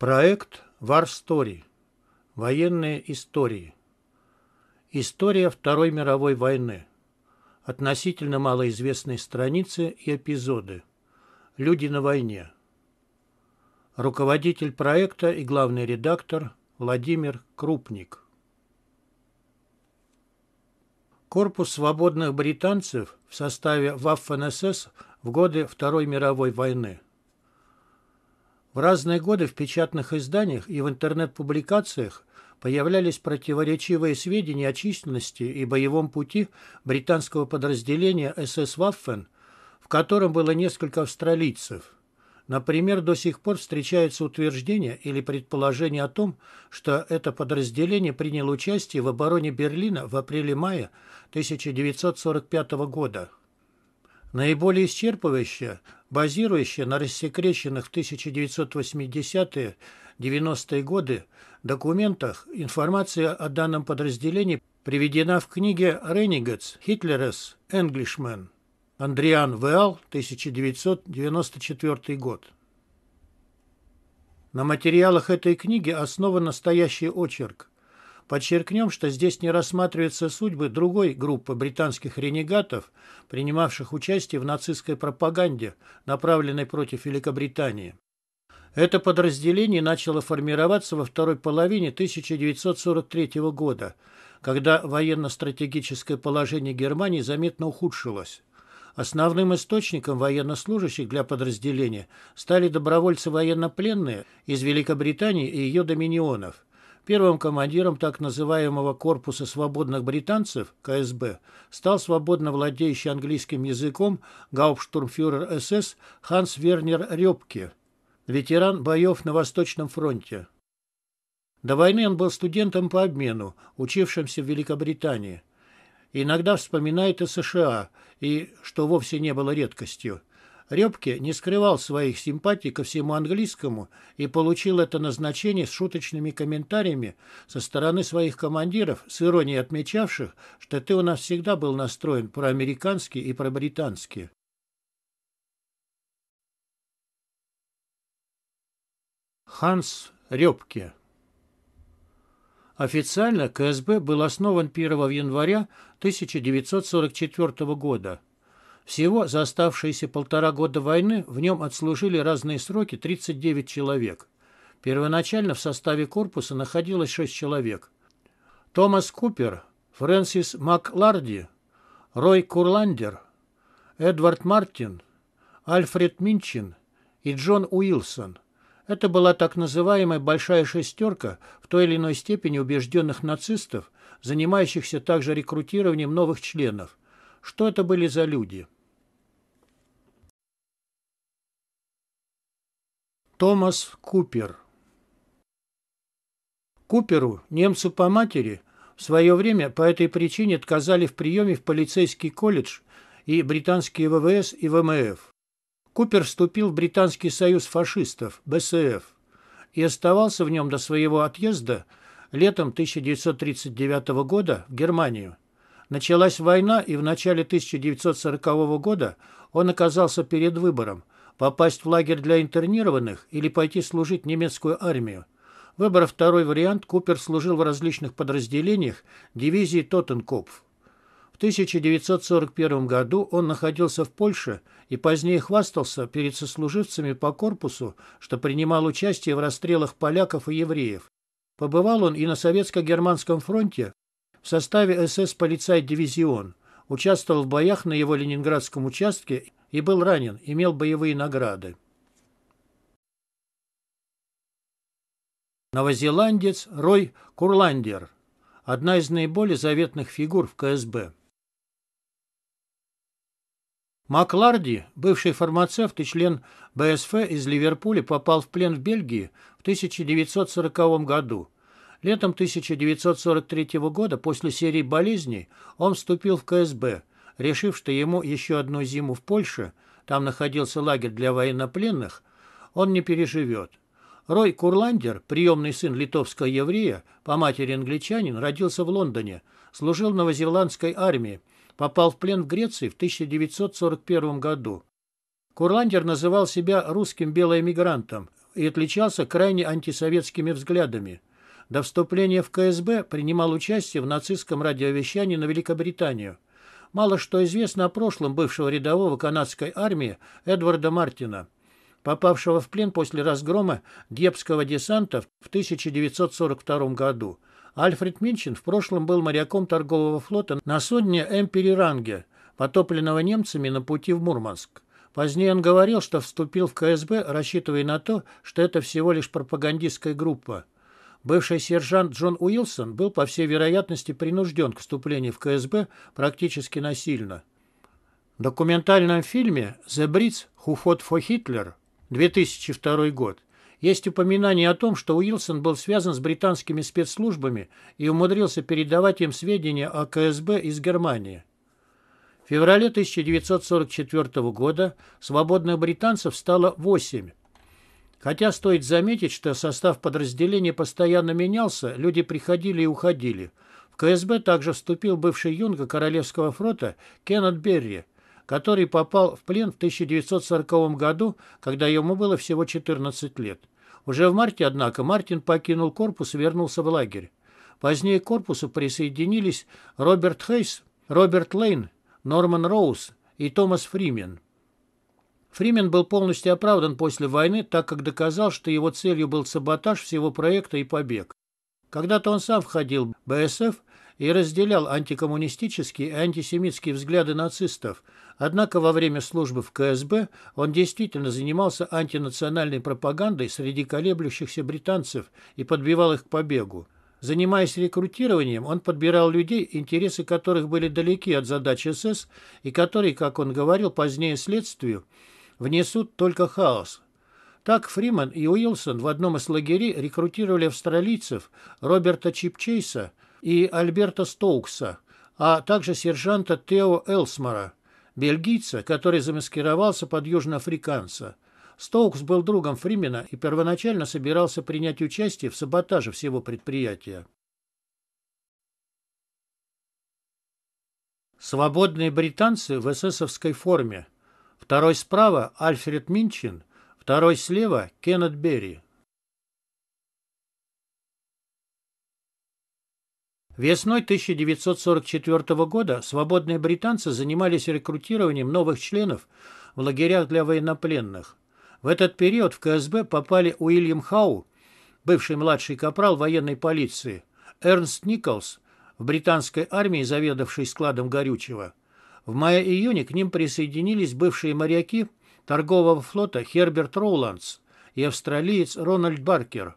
Проект War Story. Военные истории. История Второй мировой войны. Относительно малоизвестные страницы и эпизоды. Люди на войне. Руководитель проекта и главный редактор Владимир Крупник. Корпус свободных британцев в составе Waffen-СС в годы Второй мировой войны – в разные годы в печатных изданиях и в интернет-публикациях появлялись противоречивые сведения о численности и боевом пути британского подразделения СС Waffen, в котором было несколько австралийцев. Например, до сих пор встречаются утверждения или предположения о том, что это подразделение приняло участие в обороне Берлина в апреле-мае 1945 года наиболее исчерпывающая, базирующее на рассекреченных в 1980-е 90-е годы документах информация о данном подразделении приведена в книге «Ренегатс. Хитлерес. Энглишмен». Андриан Веал, 1994 год. На материалах этой книги основан настоящий очерк, Подчеркнем, что здесь не рассматриваются судьбы другой группы британских ренегатов, принимавших участие в нацистской пропаганде, направленной против Великобритании. Это подразделение начало формироваться во второй половине 1943 года, когда военно-стратегическое положение Германии заметно ухудшилось. Основным источником военнослужащих для подразделения стали добровольцы-военнопленные из Великобритании и ее доминионов – Первым командиром так называемого «Корпуса свободных британцев» КСБ стал свободно владеющий английским языком гауптштурмфюрер СС Ханс Вернер Рёбке, ветеран боев на Восточном фронте. До войны он был студентом по обмену, учившимся в Великобритании. Иногда вспоминает о США, и, что вовсе не было редкостью. Рёбке не скрывал своих симпатий ко всему английскому и получил это назначение с шуточными комментариями со стороны своих командиров, с иронией отмечавших, что ты у нас всегда был настроен проамерикански и пробритански. Ханс Рёбке Официально КСБ был основан 1 января 1944 года – всего за оставшиеся полтора года войны в нем отслужили разные сроки 39 человек. Первоначально в составе корпуса находилось 6 человек. Томас Купер, Фрэнсис Макларди, Рой Курландер, Эдвард Мартин, Альфред Минчин и Джон Уилсон. Это была так называемая «большая шестерка» в той или иной степени убежденных нацистов, занимающихся также рекрутированием новых членов. Что это были за люди? Томас Купер Куперу, немцу по матери, в свое время по этой причине отказали в приеме в полицейский колледж и британские ВВС и ВМФ. Купер вступил в Британский союз фашистов, БСФ, и оставался в нем до своего отъезда летом 1939 года в Германию. Началась война, и в начале 1940 года он оказался перед выбором – попасть в лагерь для интернированных или пойти служить немецкую армию. Выбрав второй вариант, Купер служил в различных подразделениях дивизии Тоттенкопф. В 1941 году он находился в Польше и позднее хвастался перед сослуживцами по корпусу, что принимал участие в расстрелах поляков и евреев. Побывал он и на Советско-Германском фронте в составе СС «Полицай-дивизион», участвовал в боях на его ленинградском участке и был ранен, имел боевые награды. Новозеландец Рой Курландер – одна из наиболее заветных фигур в КСБ. Макларди, бывший фармацевт и член БСФ из Ливерпуля, попал в плен в Бельгии в 1940 году – Летом 1943 года, после серии болезней, он вступил в КСБ, решив, что ему еще одну зиму в Польше, там находился лагерь для военнопленных, он не переживет. Рой Курландер, приемный сын литовского еврея, по матери англичанин, родился в Лондоне, служил в новозеландской армии, попал в плен в Греции в 1941 году. Курландер называл себя русским белоэмигрантом и отличался крайне антисоветскими взглядами. До вступления в КСБ принимал участие в нацистском радиовещании на Великобританию. Мало что известно о прошлом бывшего рядового канадской армии Эдварда Мартина, попавшего в плен после разгрома Дьепского десанта в 1942 году. Альфред Минчин в прошлом был моряком торгового флота на судне «Эмпери Ранге», потопленного немцами на пути в Мурманск. Позднее он говорил, что вступил в КСБ, рассчитывая на то, что это всего лишь пропагандистская группа. Бывший сержант Джон Уилсон был, по всей вероятности, принужден к вступлению в КСБ практически насильно. В документальном фильме «The Brits Who Fought for Hitler» 2002 год есть упоминание о том, что Уилсон был связан с британскими спецслужбами и умудрился передавать им сведения о КСБ из Германии. В феврале 1944 года свободных британцев стало 8, Хотя стоит заметить, что состав подразделения постоянно менялся, люди приходили и уходили. В КСБ также вступил бывший юнга Королевского флота Кеннет Берри, который попал в плен в 1940 году, когда ему было всего 14 лет. Уже в марте, однако, Мартин покинул корпус и вернулся в лагерь. Позднее к корпусу присоединились Роберт Хейс, Роберт Лейн, Норман Роуз и Томас Фримен. Фримен был полностью оправдан после войны, так как доказал, что его целью был саботаж всего проекта и побег. Когда-то он сам входил в БСФ и разделял антикоммунистические и антисемитские взгляды нацистов, однако во время службы в КСБ он действительно занимался антинациональной пропагандой среди колеблющихся британцев и подбивал их к побегу. Занимаясь рекрутированием, он подбирал людей, интересы которых были далеки от задач СС и которые, как он говорил позднее следствию, внесут только хаос. Так Фриман и Уилсон в одном из лагерей рекрутировали австралийцев Роберта Чипчейса и Альберта Стоукса, а также сержанта Тео Элсмора, бельгийца, который замаскировался под южноафриканца. Стоукс был другом Фримена и первоначально собирался принять участие в саботаже всего предприятия. Свободные британцы в эсэсовской форме – Второй справа – Альфред Минчин, второй слева – Кеннет Берри. Весной 1944 года свободные британцы занимались рекрутированием новых членов в лагерях для военнопленных. В этот период в КСБ попали Уильям Хау, бывший младший капрал военной полиции, Эрнст Николс, в британской армии заведовавший складом горючего, в мае-июне к ним присоединились бывшие моряки торгового флота Херберт Роуландс и австралиец Рональд Баркер.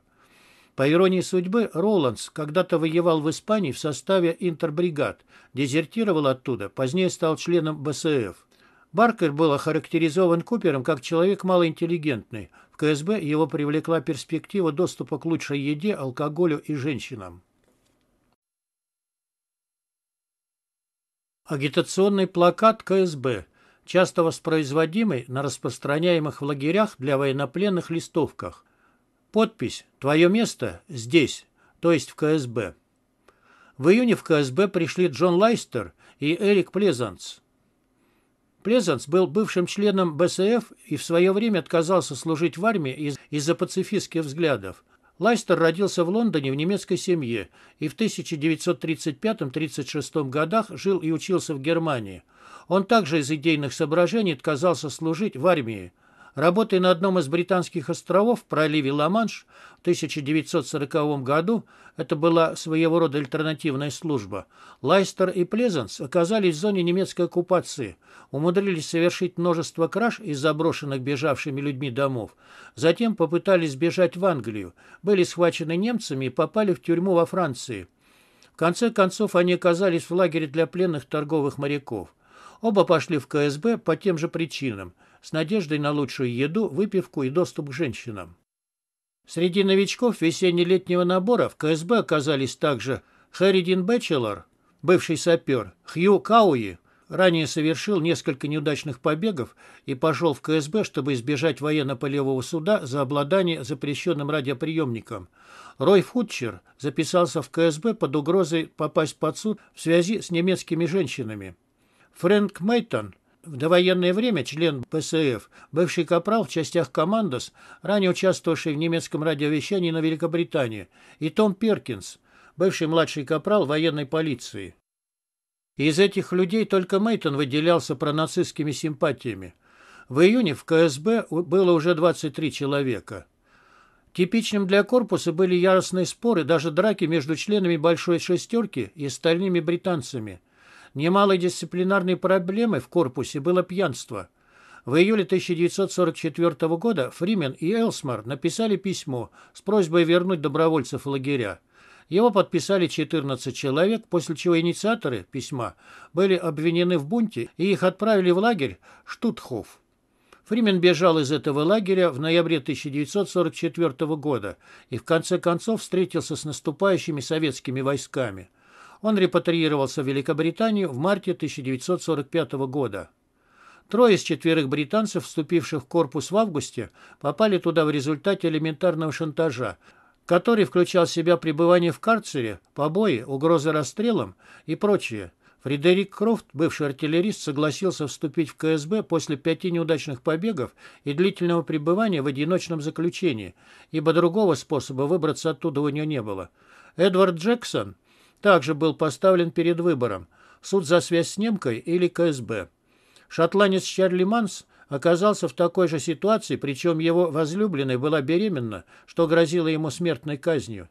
По иронии судьбы, Роландс когда-то воевал в Испании в составе интербригад, дезертировал оттуда, позднее стал членом БСФ. Баркер был охарактеризован Купером как человек малоинтеллигентный. В КСБ его привлекла перспектива доступа к лучшей еде, алкоголю и женщинам. Агитационный плакат КСБ, часто воспроизводимый на распространяемых в лагерях для военнопленных листовках. Подпись «Твое место здесь», то есть в КСБ. В июне в КСБ пришли Джон Лайстер и Эрик Плезанц. Плезанц был бывшим членом БСФ и в свое время отказался служить в армии из- из-за пацифистских взглядов. Лайстер родился в Лондоне в немецкой семье и в 1935-36 годах жил и учился в Германии. Он также из идейных соображений отказался служить в армии. Работая на одном из британских островов в проливе Ла-Манш в 1940 году, это была своего рода альтернативная служба, Лайстер и Плезанс оказались в зоне немецкой оккупации, умудрились совершить множество краж из заброшенных бежавшими людьми домов, затем попытались сбежать в Англию, были схвачены немцами и попали в тюрьму во Франции. В конце концов они оказались в лагере для пленных торговых моряков. Оба пошли в КСБ по тем же причинам – с надеждой на лучшую еду, выпивку и доступ к женщинам. Среди новичков весенне-летнего набора в КСБ оказались также Хэридин Бэчелор, бывший сапер, Хью Кауи, ранее совершил несколько неудачных побегов и пошел в КСБ, чтобы избежать военно-полевого суда за обладание запрещенным радиоприемником. Рой Футчер записался в КСБ под угрозой попасть под суд в связи с немецкими женщинами. Фрэнк Мейтон – в довоенное время член ПСФ, бывший капрал в частях «Командос», ранее участвовавший в немецком радиовещании на Великобритании, и Том Перкинс, бывший младший капрал военной полиции. Из этих людей только Мейтон выделялся пронацистскими симпатиями. В июне в КСБ было уже 23 человека. Типичным для корпуса были яростные споры, даже драки между членами «Большой шестерки» и остальными британцами – Немалой дисциплинарной проблемой в корпусе было пьянство. В июле 1944 года Фримен и Элсмар написали письмо с просьбой вернуть добровольцев лагеря. Его подписали 14 человек, после чего инициаторы письма были обвинены в бунте и их отправили в лагерь Штутхов. Фримен бежал из этого лагеря в ноябре 1944 года и в конце концов встретился с наступающими советскими войсками – он репатриировался в Великобританию в марте 1945 года. Трое из четверых британцев, вступивших в корпус в августе, попали туда в результате элементарного шантажа, который включал в себя пребывание в карцере, побои, угрозы расстрелом и прочее. Фредерик Крофт, бывший артиллерист, согласился вступить в КСБ после пяти неудачных побегов и длительного пребывания в одиночном заключении, ибо другого способа выбраться оттуда у него не было. Эдвард Джексон, также был поставлен перед выбором – суд за связь с немкой или КСБ. Шотландец Чарли Манс оказался в такой же ситуации, причем его возлюбленной была беременна, что грозило ему смертной казнью.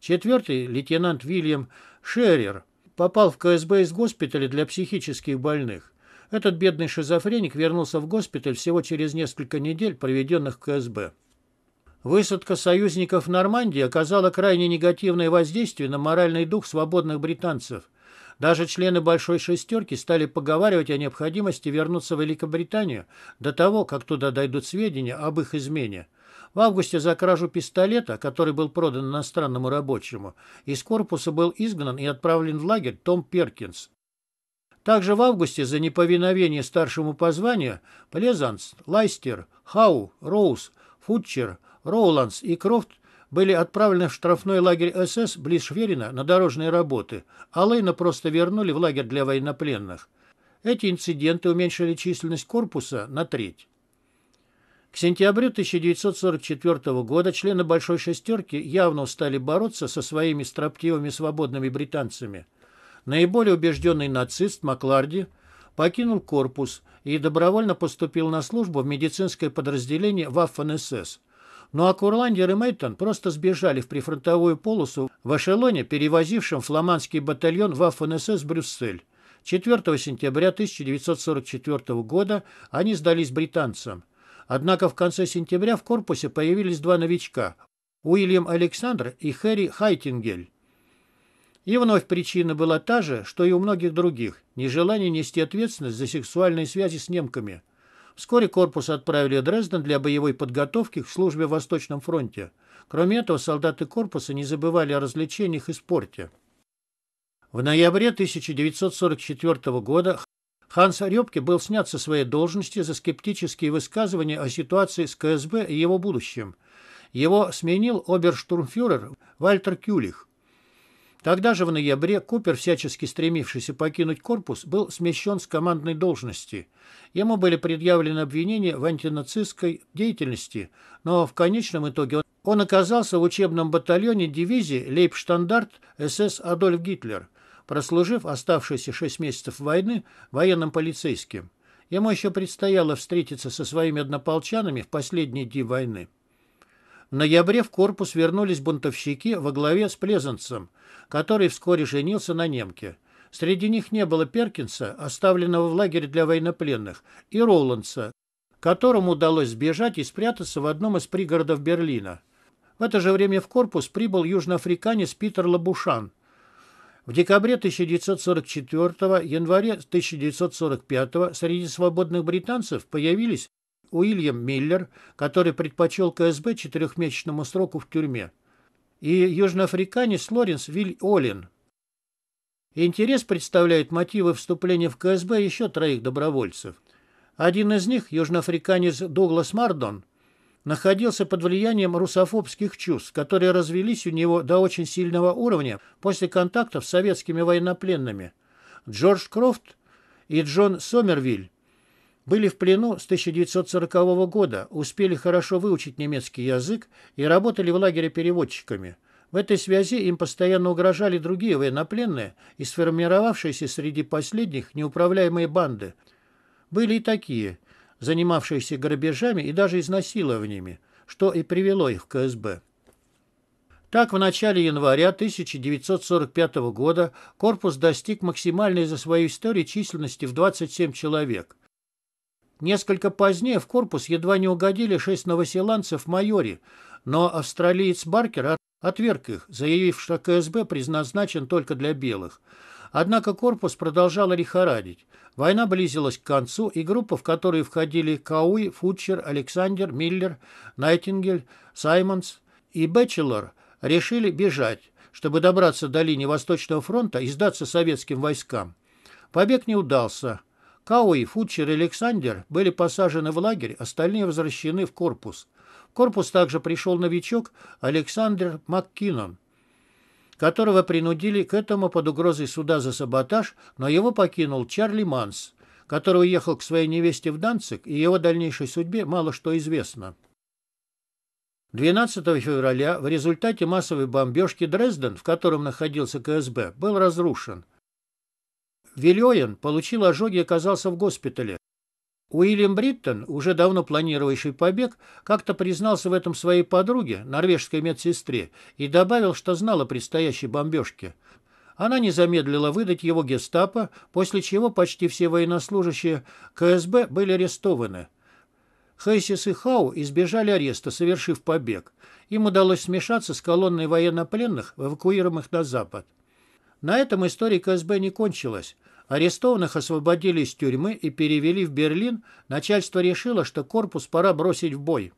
Четвертый, лейтенант Вильям Шерер попал в КСБ из госпиталя для психических больных. Этот бедный шизофреник вернулся в госпиталь всего через несколько недель, проведенных в КСБ. Высадка союзников в Нормандии оказала крайне негативное воздействие на моральный дух свободных британцев. Даже члены «Большой шестерки» стали поговаривать о необходимости вернуться в Великобританию до того, как туда дойдут сведения об их измене. В августе за кражу пистолета, который был продан иностранному рабочему, из корпуса был изгнан и отправлен в лагерь Том Перкинс. Также в августе за неповиновение старшему по званию Плезанс, Лайстер, Хау, Роуз, Футчер – Роуландс и Крофт были отправлены в штрафной лагерь СС близ Шверина на дорожные работы, а Лейна просто вернули в лагерь для военнопленных. Эти инциденты уменьшили численность корпуса на треть. К сентябрю 1944 года члены «Большой шестерки» явно устали бороться со своими строптивыми свободными британцами. Наиболее убежденный нацист Макларди покинул корпус и добровольно поступил на службу в медицинское подразделение Ваффен-СС – ну а Курландер и Мейтон просто сбежали в прифронтовую полосу в эшелоне, перевозившем фламандский батальон в АФНСС Брюссель. 4 сентября 1944 года они сдались британцам. Однако в конце сентября в корпусе появились два новичка – Уильям Александр и Хэри Хайтингель. И вновь причина была та же, что и у многих других – нежелание нести ответственность за сексуальные связи с немками – Вскоре корпус отправили в Дрезден для боевой подготовки к службе в Восточном фронте. Кроме этого, солдаты корпуса не забывали о развлечениях и спорте. В ноябре 1944 года Ханс Рёбке был снят со своей должности за скептические высказывания о ситуации с КСБ и его будущем. Его сменил оберштурмфюрер Вальтер Кюлих. Тогда же в ноябре Купер, всячески стремившийся покинуть корпус, был смещен с командной должности. Ему были предъявлены обвинения в антинацистской деятельности, но в конечном итоге он оказался в учебном батальоне дивизии Лейбштандарт СС Адольф Гитлер, прослужив оставшиеся шесть месяцев войны военным полицейским. Ему еще предстояло встретиться со своими однополчанами в последние дни войны ноябре в корпус вернулись бунтовщики во главе с Плезанцем, который вскоре женился на немке. Среди них не было Перкинса, оставленного в лагере для военнопленных, и Роландса, которому удалось сбежать и спрятаться в одном из пригородов Берлина. В это же время в корпус прибыл южноафриканец Питер Лабушан. В декабре 1944 январе 1945 среди свободных британцев появились Уильям Миллер, который предпочел КСБ четырехмесячному сроку в тюрьме, и южноафриканец Лоренс Виль Олин. Интерес представляют мотивы вступления в КСБ еще троих добровольцев. Один из них, южноафриканец Дуглас Мардон, находился под влиянием русофобских чувств, которые развелись у него до очень сильного уровня после контактов с советскими военнопленными. Джордж Крофт и Джон Сомервиль были в плену с 1940 года, успели хорошо выучить немецкий язык и работали в лагере переводчиками. В этой связи им постоянно угрожали другие военнопленные и сформировавшиеся среди последних неуправляемые банды. Были и такие, занимавшиеся грабежами и даже изнасилованиями, что и привело их в КСБ. Так, в начале января 1945 года корпус достиг максимальной за свою историю численности в 27 человек – Несколько позднее в корпус едва не угодили шесть новоселандцев майори, но австралиец Баркер отверг их, заявив, что КСБ предназначен только для белых. Однако корпус продолжал лихорадить. Война близилась к концу, и группа, в которую входили Кауи, Фучер, Александр, Миллер, Найтингель, Саймонс и Бэтчелор, решили бежать, чтобы добраться до линии Восточного фронта и сдаться советским войскам. Побег не удался. Као Фучер и Александр были посажены в лагерь, остальные возвращены в корпус. В корпус также пришел новичок Александр Маккинон, которого принудили к этому под угрозой суда за саботаж, но его покинул Чарли Манс, который уехал к своей невесте в Данцик, и его дальнейшей судьбе мало что известно. 12 февраля в результате массовой бомбежки Дрезден, в котором находился КСБ, был разрушен. Вильоин получил ожоги и оказался в госпитале. Уильям Бриттон, уже давно планировавший побег, как-то признался в этом своей подруге, норвежской медсестре, и добавил, что знал о предстоящей бомбежке. Она не замедлила выдать его гестапо, после чего почти все военнослужащие КСБ были арестованы. Хейсис и Хау избежали ареста, совершив побег. Им удалось смешаться с колонной военнопленных, эвакуируемых на запад. На этом история КСБ не кончилась. Арестованных освободили из тюрьмы и перевели в Берлин. Начальство решило, что корпус пора бросить в бой.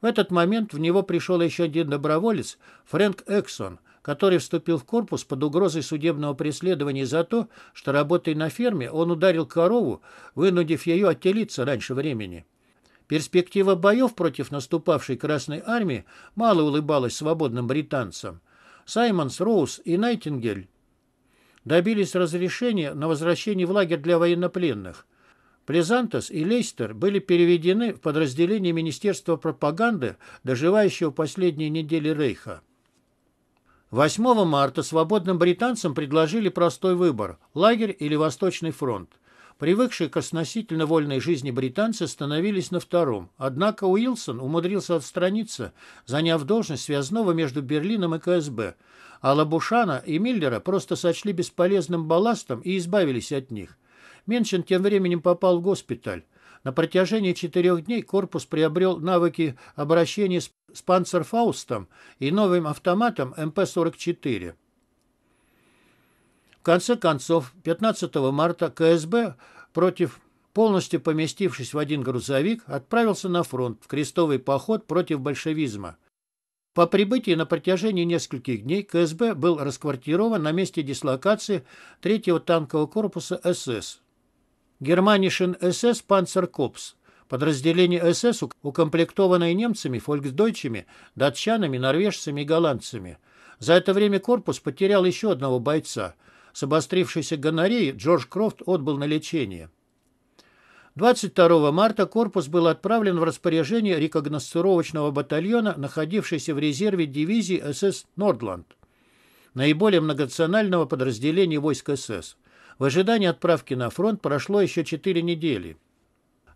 В этот момент в него пришел еще один доброволец, Фрэнк Эксон, который вступил в корпус под угрозой судебного преследования за то, что, работая на ферме, он ударил корову, вынудив ее оттелиться раньше времени. Перспектива боев против наступавшей Красной Армии мало улыбалась свободным британцам. Саймонс, Роуз и Найтингель добились разрешения на возвращение в лагерь для военнопленных. Плезантес и Лейстер были переведены в подразделение Министерства пропаганды, доживающего последние недели Рейха. 8 марта свободным британцам предложили простой выбор – лагерь или Восточный фронт. Привыкшие к относительно вольной жизни британцы становились на втором, однако Уилсон умудрился отстраниться, заняв должность связного между Берлином и КСБ – а Лабушана и Миллера просто сочли бесполезным балластом и избавились от них. Меншин тем временем попал в госпиталь. На протяжении четырех дней корпус приобрел навыки обращения с, с панцерфаустом и новым автоматом МП-44. В конце концов, 15 марта КСБ против полностью поместившись в один грузовик, отправился на фронт в крестовый поход против большевизма. По прибытии на протяжении нескольких дней КСБ был расквартирован на месте дислокации 3-го танкового корпуса СС. Германишин СС «Панцеркопс» подразделение СС, укомплектованное немцами, фольксдойчами, датчанами, норвежцами и голландцами. За это время корпус потерял еще одного бойца. С обострившейся гонореей Джордж Крофт отбыл на лечение. 22 марта корпус был отправлен в распоряжение рекогностировочного батальона, находившегося в резерве дивизии СС «Нордланд», наиболее многонационального подразделения войск СС. В ожидании отправки на фронт прошло еще 4 недели.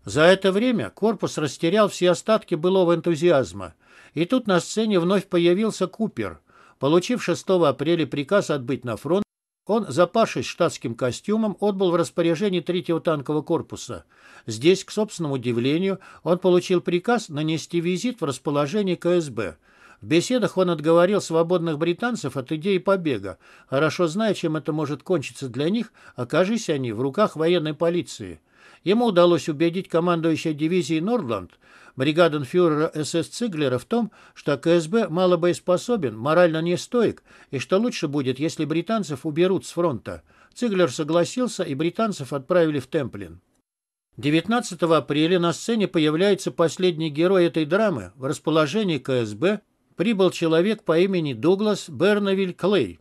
За это время корпус растерял все остатки былого энтузиазма. И тут на сцене вновь появился Купер, получив 6 апреля приказ отбыть на фронт, он, запавшись штатским костюмом, отбыл в распоряжении третьего танкового корпуса. Здесь, к собственному удивлению, он получил приказ нанести визит в расположение КСБ. В беседах он отговорил свободных британцев от идеи побега, хорошо зная, чем это может кончиться для них, окажись они в руках военной полиции. Ему удалось убедить командующего дивизией «Нордланд», бригаденфюрера СС Циглера в том, что КСБ мало боеспособен, морально не стойк, и что лучше будет, если британцев уберут с фронта. Циглер согласился, и британцев отправили в Темплин. 19 апреля на сцене появляется последний герой этой драмы. В расположении КСБ прибыл человек по имени Дуглас Берновиль Клей,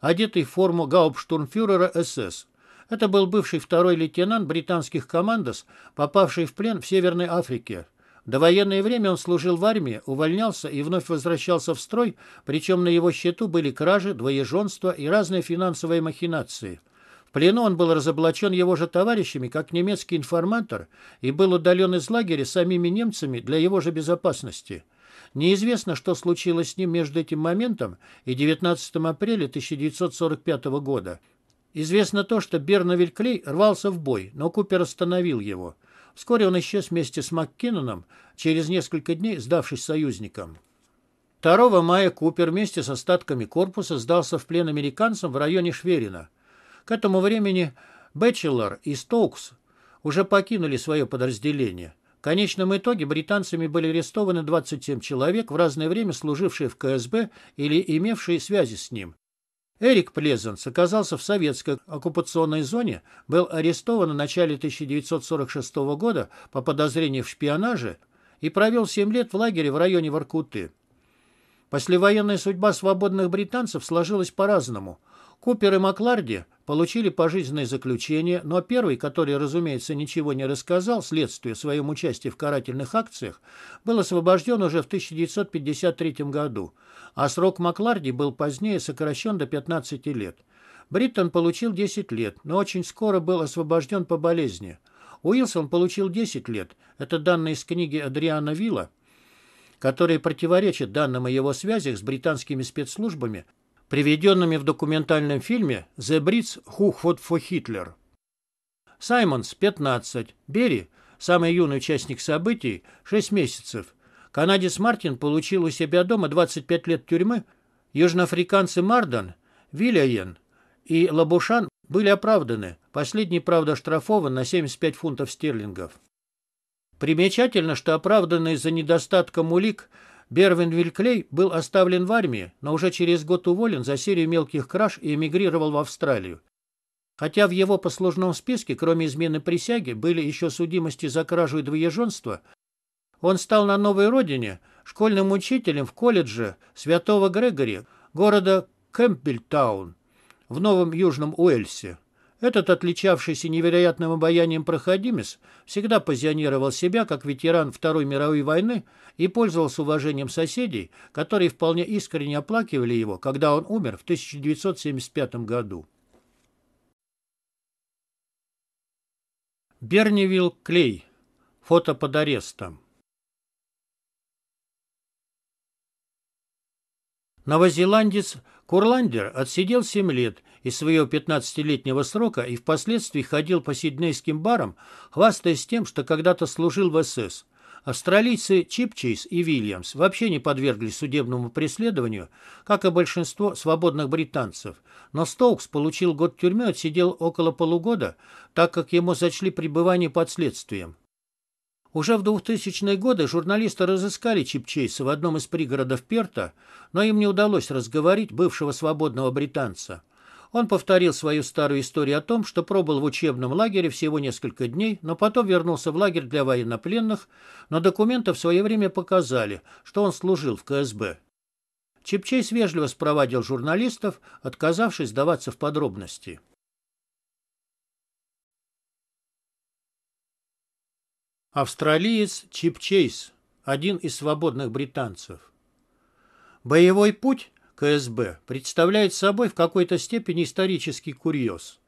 одетый в форму гауптштурмфюрера СС. Это был бывший второй лейтенант британских командос, попавший в плен в Северной Африке. До военное время он служил в армии, увольнялся и вновь возвращался в строй, причем на его счету были кражи, двоеженства и разные финансовые махинации. В плену он был разоблачен его же товарищами как немецкий информатор и был удален из лагеря самими немцами для его же безопасности. Неизвестно, что случилось с ним между этим моментом и 19 апреля 1945 года. Известно то, что Берновель Клей рвался в бой, но Купер остановил его. Вскоре он исчез вместе с Маккиноном, через несколько дней сдавшись союзникам. 2 мая Купер вместе с остатками корпуса сдался в плен американцам в районе Шверина. К этому времени Бэтчелор и Стоукс уже покинули свое подразделение. В конечном итоге британцами были арестованы 27 человек, в разное время служившие в КСБ или имевшие связи с ним. Эрик Плезенс оказался в советской оккупационной зоне, был арестован в начале 1946 года по подозрению в шпионаже и провел 7 лет в лагере в районе Воркуты. Послевоенная судьба свободных британцев сложилась по-разному. Купер и Макларди получили пожизненное заключение, но первый, который, разумеется, ничего не рассказал следствию о своем участии в карательных акциях, был освобожден уже в 1953 году – а срок Макларди был позднее сокращен до 15 лет. Бриттон получил 10 лет, но очень скоро был освобожден по болезни. Уилсон получил 10 лет, это данные из книги Адриана Вилла, которые противоречат данным о его связях с британскими спецслужбами, приведенными в документальном фильме «The Brits Who Fought for Hitler». Саймонс – 15, Берри, самый юный участник событий, 6 месяцев, Канадец Мартин получил у себя дома 25 лет тюрьмы. Южноафриканцы Мардан, Вильяен и Лабушан были оправданы. Последний, правда, штрафован на 75 фунтов стерлингов. Примечательно, что оправданный за недостатком улик Бервин Вильклей был оставлен в армии, но уже через год уволен за серию мелких краж и эмигрировал в Австралию. Хотя в его послужном списке, кроме измены присяги, были еще судимости за кражу и двоеженство – он стал на новой родине школьным учителем в колледже Святого Грегори города Кэмпбельтаун в Новом Южном Уэльсе. Этот отличавшийся невероятным обаянием проходимец всегда позиционировал себя как ветеран Второй мировой войны и пользовался уважением соседей, которые вполне искренне оплакивали его, когда он умер в 1975 году. Бернивилл Клей. Фото под арестом. Новозеландец Курландер отсидел 7 лет из своего 15-летнего срока и впоследствии ходил по сиднейским барам, хвастаясь тем, что когда-то служил в СС. Австралийцы Чипчейс и Вильямс вообще не подверглись судебному преследованию, как и большинство свободных британцев, но Стоукс получил год тюрьмы и отсидел около полугода, так как ему зачли пребывание под следствием. Уже в 2000-е годы журналисты разыскали Чипчейса в одном из пригородов Перта, но им не удалось разговорить бывшего свободного британца. Он повторил свою старую историю о том, что пробыл в учебном лагере всего несколько дней, но потом вернулся в лагерь для военнопленных, но документы в свое время показали, что он служил в КСБ. Чипчейс вежливо спровадил журналистов, отказавшись сдаваться в подробности. Австралиец Чип Чейз, один из свободных британцев. Боевой путь КСБ представляет собой в какой-то степени исторический курьез.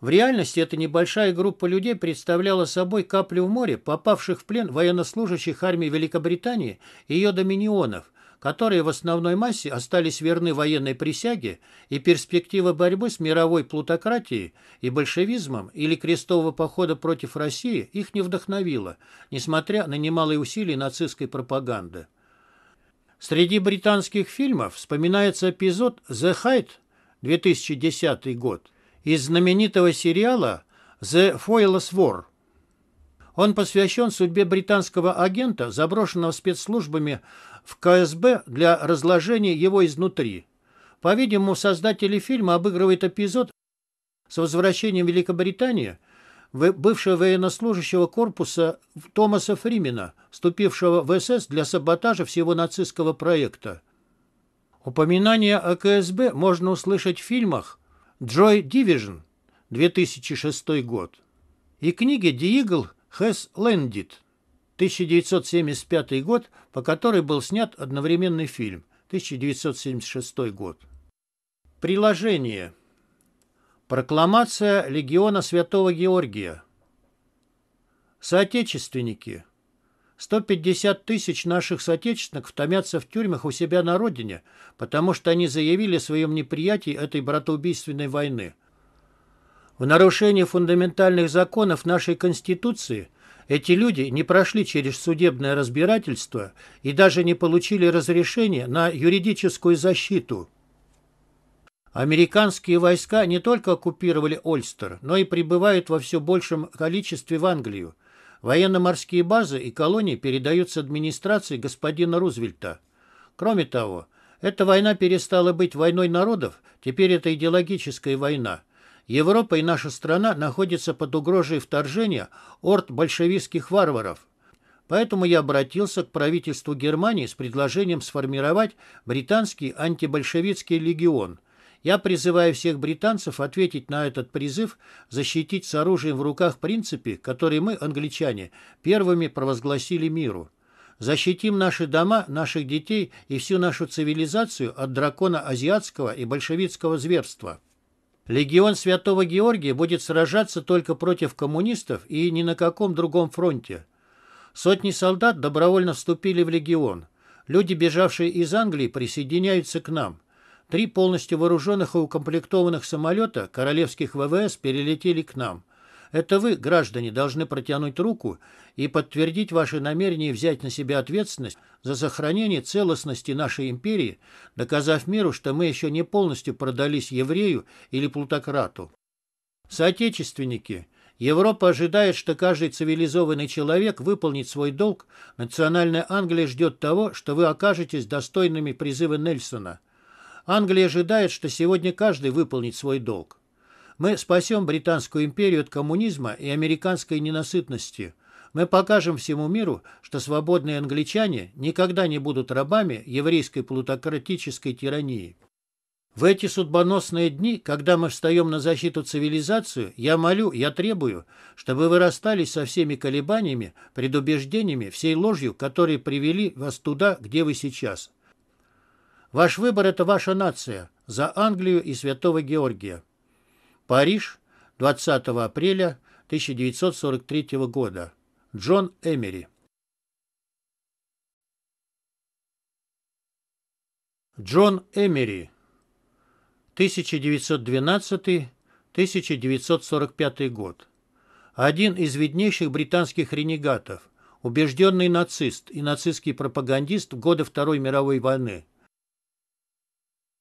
В реальности эта небольшая группа людей представляла собой каплю в море, попавших в плен военнослужащих армии Великобритании и ее доминионов, которые в основной массе остались верны военной присяге, и перспектива борьбы с мировой плутократией и большевизмом или крестового похода против России их не вдохновила, несмотря на немалые усилия нацистской пропаганды. Среди британских фильмов вспоминается эпизод «The Height 2010 год из знаменитого сериала «The Foilless War» Он посвящен судьбе британского агента, заброшенного спецслужбами в КСБ для разложения его изнутри. По-видимому, создатели фильма обыгрывают эпизод с возвращением Великобритании бывшего военнослужащего корпуса Томаса Фримена, вступившего в СС для саботажа всего нацистского проекта. Упоминание о КСБ можно услышать в фильмах «Joy Division» 2006 год и книге «The Eagle Has Landed» 1975 год, по которой был снят одновременный фильм, 1976 год. Приложение. Прокламация Легиона Святого Георгия. Соотечественники. 150 тысяч наших соотечественников томятся в тюрьмах у себя на родине, потому что они заявили о своем неприятии этой братоубийственной войны. В нарушении фундаментальных законов нашей Конституции – эти люди не прошли через судебное разбирательство и даже не получили разрешения на юридическую защиту. Американские войска не только оккупировали Ольстер, но и прибывают во все большем количестве в Англию. Военно-морские базы и колонии передаются администрации господина Рузвельта. Кроме того, эта война перестала быть войной народов, теперь это идеологическая война. Европа и наша страна находятся под угрозой вторжения орд большевистских варваров. Поэтому я обратился к правительству Германии с предложением сформировать британский антибольшевистский легион. Я призываю всех британцев ответить на этот призыв, защитить с оружием в руках принципы, которые мы, англичане, первыми провозгласили миру. Защитим наши дома, наших детей и всю нашу цивилизацию от дракона азиатского и большевистского зверства. Легион Святого Георгия будет сражаться только против коммунистов и ни на каком другом фронте. Сотни солдат добровольно вступили в легион. Люди, бежавшие из Англии, присоединяются к нам. Три полностью вооруженных и укомплектованных самолета королевских ВВС перелетели к нам. Это вы, граждане, должны протянуть руку и подтвердить ваше намерение взять на себя ответственность за сохранение целостности нашей империи, доказав миру, что мы еще не полностью продались еврею или плутократу. Соотечественники, Европа ожидает, что каждый цивилизованный человек выполнит свой долг. Национальная Англия ждет того, что вы окажетесь достойными призыва Нельсона. Англия ожидает, что сегодня каждый выполнит свой долг. Мы спасем Британскую империю от коммунизма и американской ненасытности. Мы покажем всему миру, что свободные англичане никогда не будут рабами еврейской плутократической тирании. В эти судьбоносные дни, когда мы встаем на защиту цивилизацию, я молю, я требую, чтобы вы расстались со всеми колебаниями, предубеждениями, всей ложью, которые привели вас туда, где вы сейчас. Ваш выбор – это ваша нация. За Англию и Святого Георгия. Париж, 20 апреля 1943 года. Джон Эмери. Джон Эмери. 1912-1945 год. Один из виднейших британских ренегатов, убежденный нацист и нацистский пропагандист в годы Второй мировой войны –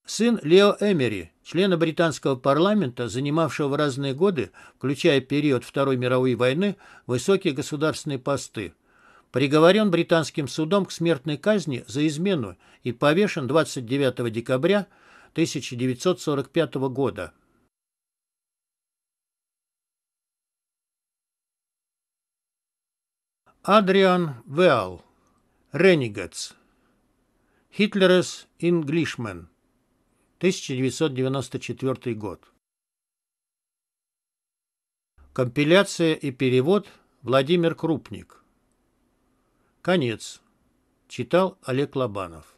Сын Лео Эмери, члена британского парламента, занимавшего в разные годы, включая период Второй мировой войны, высокие государственные посты. Приговорен британским судом к смертной казни за измену и повешен 29 декабря 1945 года. Адриан Веал. Ренегатс. Хитлерес Инглишмен. 1994 год. Компиляция и перевод Владимир Крупник. Конец. Читал Олег Лобанов.